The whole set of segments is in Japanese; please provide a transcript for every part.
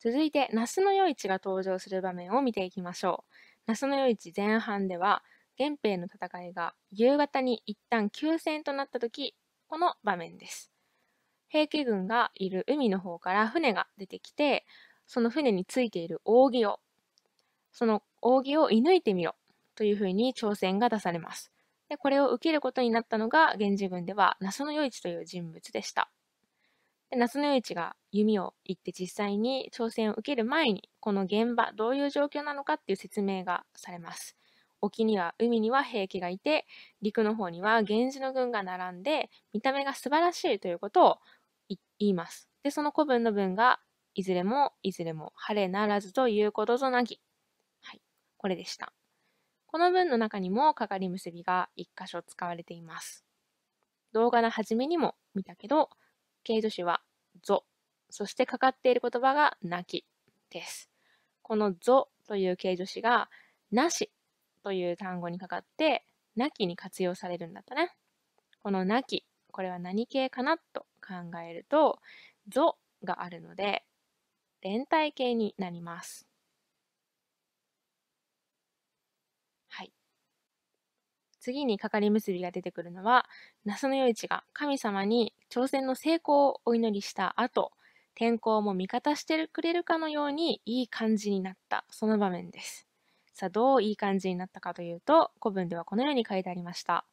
続いて、那須の与一が登場する場面を見ていきましょう。那須の与一前半では、源平の戦いが夕方に一旦休戦となった時、この場面です。平家軍がいる海の方から船が出てきて、その船についている扇を、その扇を射抜いてみろというふうに挑戦が出されます。で、これを受けることになったのが源氏軍では那須の与一という人物でした。で夏の夜市が弓を行って実際に挑戦を受ける前に、この現場、どういう状況なのかっていう説明がされます。沖には、海には兵器がいて、陸の方には源氏の軍が並んで、見た目が素晴らしいということを言います。で、その古文の文が、いずれも、いずれも、晴れならずということぞなぎ。はい、これでした。この文の中にも、かかり結びが一箇所使われています。動画の初めにも見たけど、形助詞はぞ、そしてかかっている言葉がなきです。このぞという形助詞がなしという単語にかかって、なきに活用されるんだったね。このなき、これは何形かなと考えると、ぞがあるので、連帯形になります。次にかかり結びが出てくるのは、那須与一が神様に挑戦の成功をお祈りした後、天候も味方してくれるかのようにいい感じになった、その場面です。さあ、どういい感じになったかというと、古文ではこのように書いてありました。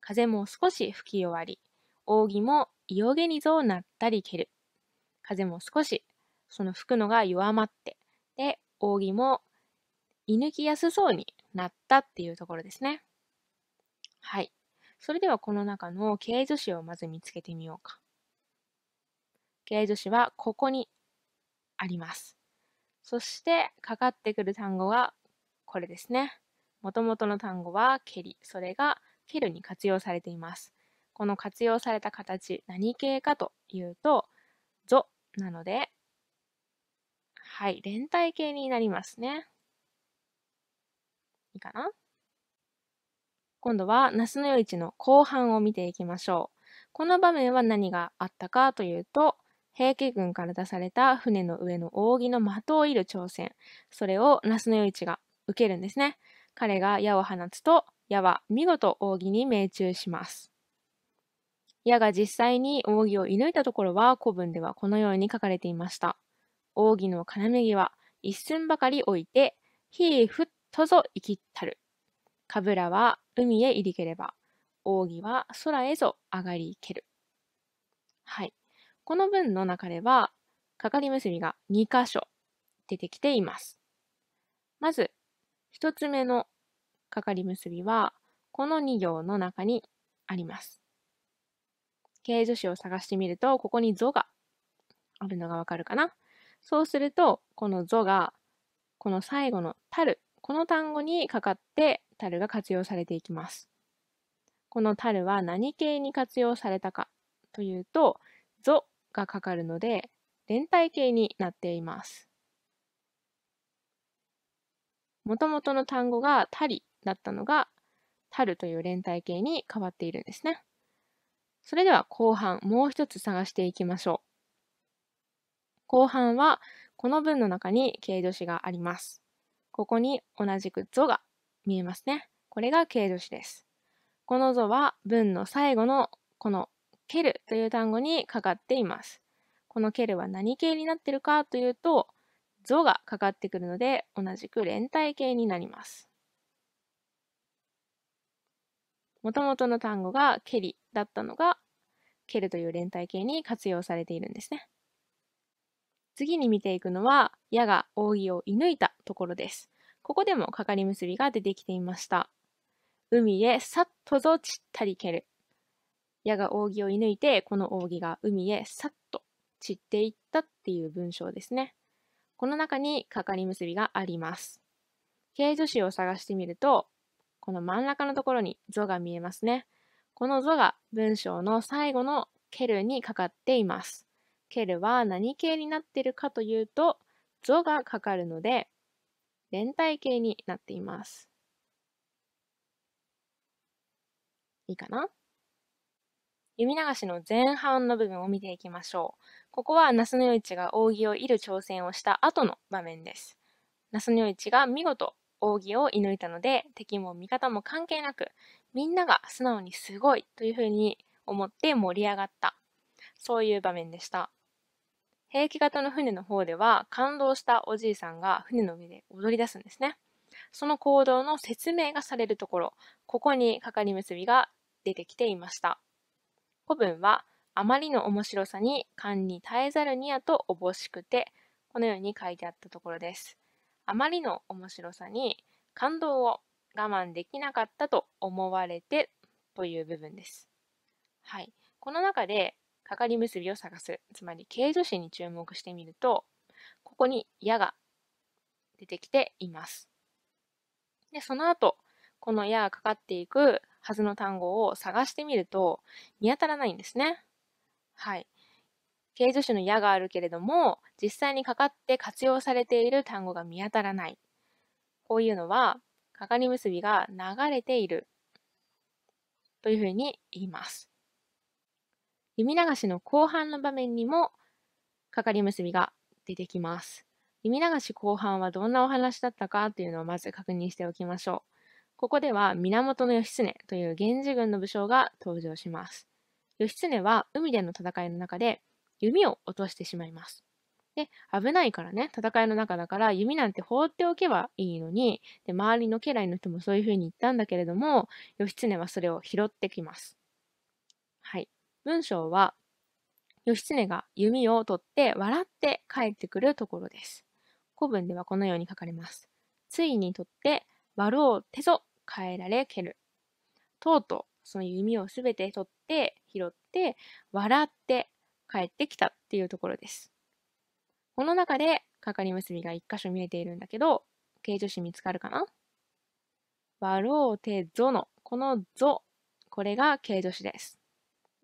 風も少し吹き終わり、扇もいよげにぞうなったり蹴る。風も少し、その吹くのが弱まって、で、扇も居抜きやすそうになったっていうところですね。はい。それではこの中の形図詞をまず見つけてみようか。形図詞はここにあります。そしてかかってくる単語がこれですね。もともとの単語は蹴り。それが蹴るに活用されています。この活用された形、何形かというと、ぞなので、はい、連帯形になりますね。いいかな今度は那須の夜市の後半を見ていきましょう。この場面は何があったかというと、平家軍から出された船の上の扇の的を射る挑戦。それを那須の与一が受けるんですね。彼が矢を放つと、矢は見事扇に命中します。矢が実際に扇を射抜いたところは古文ではこのように書かれていました。扇の要際、一寸ばかり置いて、ひいふっとぞ生きったる。かぶらは海へ入りければ、扇は空へぞ上がりける。はい。この文の中では、かかり結びが2箇所出てきています。まず、1つ目のかかり結びは、この2行の中にあります。形助詞を探してみると、ここにぞがあるのがわかるかな。そうすると、このぞが、この最後のたる、この単語にかかってタが活用されていきます。このたるは何形に活用されたかというと、ぞがかかるので、連帯形になっています。もともとの単語がたりだったのが、たるという連帯形に変わっているんですね。それでは後半、もう一つ探していきましょう。後半は、この文の中に形助詞があります。ここに同じくぞが見えますね。これが形助詞です。このぞは文の最後のこの蹴るという単語にかかっています。この蹴るは何形になってるかというと、ぞがかかってくるので、同じく連帯形になります。もともとの単語が蹴りだったのが、蹴るという連帯形に活用されているんですね。次に見ていくのは、矢が扇を射抜いたところです。ここでもかかり結びが出てきていました。海へさっとぞちったり蹴る。矢が扇を射抜いて、この扇が海へさっと散っていったっていう文章ですね。この中にかかり結びがあります。形助詞を探してみると、この真ん中のところにぞが見えますね。このぞが文章の最後の蹴るにかかっています。蹴るは何形になってるかというと、ぞがかかるので、連体形になっています。いいかな弓流しの前半の部分を見ていきましょう。ここは那須与一が扇を射る挑戦をした後の場面です。那須与一が見事扇を射抜いたので、敵も味方も関係なく、みんなが素直にすごいというふうに思って盛り上がった。そういう場面でした。兵器型の船の方では感動したおじいさんが船の上で踊り出すんですね。その行動の説明がされるところ、ここにかかり結びが出てきていました。古文は、あまりの面白さに勘に耐えざるにやとおぼしくて、このように書いてあったところです。あまりの面白さに感動を我慢できなかったと思われてという部分です。はい。この中でかかり結びを探すつまり形助詞に注目してみるとここに「や」が出てきています。でその後この「や」がかかっていくはずの単語を探してみると見当たらないんですね。はい。形助詞の「や」があるけれども実際にかかって活用されている単語が見当たらない。こういうのはかかり結びが流れているというふうに言います。弓流しの後半の場面にもかかり結びが出てきます。弓流し後半はどんなお話だったかというのをまず確認しておきましょう。ここでは源義経という源氏軍の武将が登場します。義経は海での戦いの中で弓を落としてしまいます。で、危ないからね、戦いの中だから弓なんて放っておけばいいのに、で周りの家来の人もそういう風に言ったんだけれども、義経はそれを拾ってきます。文章は義経が弓を取って笑って帰ってくるところです。古文ではこのように書かれます。ついに取って割ろう手ぞ変えられける。とうとうその弓をすべて取って拾って笑って帰ってきたっていうところです。この中でかかり結びが一箇所見えているんだけど、形助詞見つかるかな割ろう手ぞの、このぞ、これが形助詞です。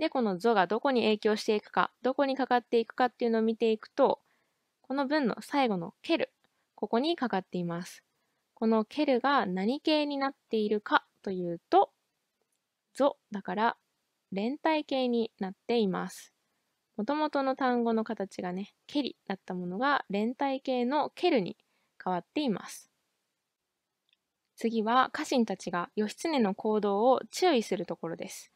で、このぞがどこに影響していくか、どこにかかっていくかっていうのを見ていくと、この文の最後のける、ここにかかっています。このけるが何形になっているかというと、ぞだから連帯形になっています。もともとの単語の形がね、けりだったものが連帯形のけるに変わっています。次は家臣たちが義経の行動を注意するところです。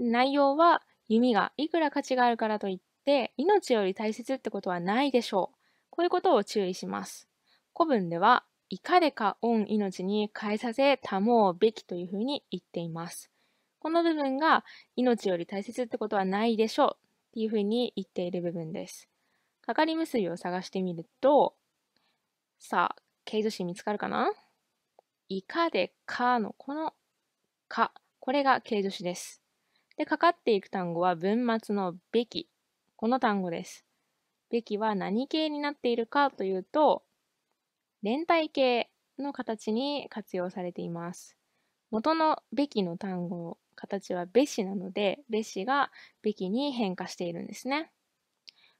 内容は弓がいくら価値があるからといって命より大切ってことはないでしょう。こういうことを注意します。古文では、いかでか恩命に変えさせたもうべきというふうに言っています。この部分が命より大切ってことはないでしょうっていうふうに言っている部分です。かかり結びを探してみると、さあ、形助詞見つかるかないかでかのこのか、これが形助詞です。で、かかっていく単語は文末のべき。この単語です。べきは何形になっているかというと、連帯形の形に活用されています。元のべきの単語、形はべしなので、べしがべきに変化しているんですね。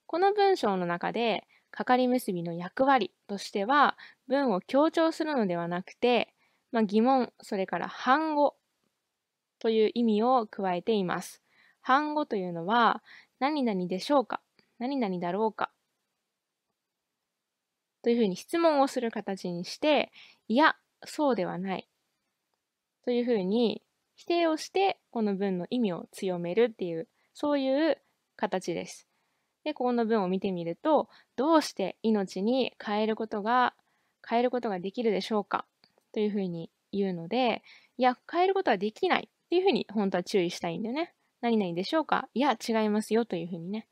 この文章の中で、かかり結びの役割としては、文を強調するのではなくて、まあ、疑問、それから反語という意味を加えています。反語というのは、何々でしょうか何々だろうかというふうに質問をする形にして、いや、そうではない。というふうに否定をしてこの文の意味を強めるっていう、そういう形です。で、ここの文を見てみると、どうして命に変えることが、変えることができるでしょうかというふうに言うので、いや、変えることはできないっていうふうに本当は注意したいんだよね。何々でしょうかいや、違いますよというふうにね。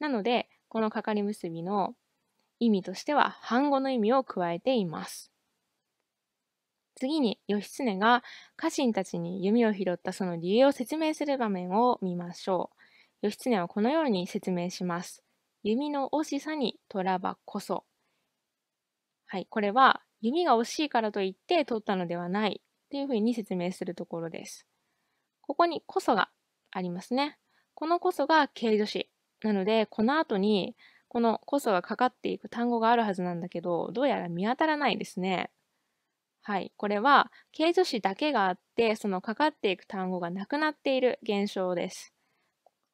なので、このかかり結びの意味としては、半語の意味を加えています。次に、義経が家臣たちに弓を拾ったその理由を説明する場面を見ましょう。義経はこのように説明します。弓の惜しさに虎ばこそ。はい、これは弓が惜しいからといって取ったのではないというふうに説明するところです。ここにこそがありますね。このこそが形助詞。なので、この後に、このこそがかかっていく単語があるはずなんだけど、どうやら見当たらないですね。はい。これは、形助詞だけがあって、そのかかっていく単語がなくなっている現象です。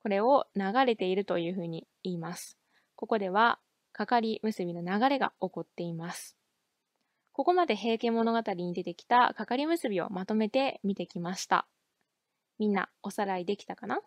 これを流れているというふうに言います。ここでは、かかり結びの流れが起こっています。ここまで平家物語に出てきたかかり結びをまとめて見てきました。みんなおさらいできたかな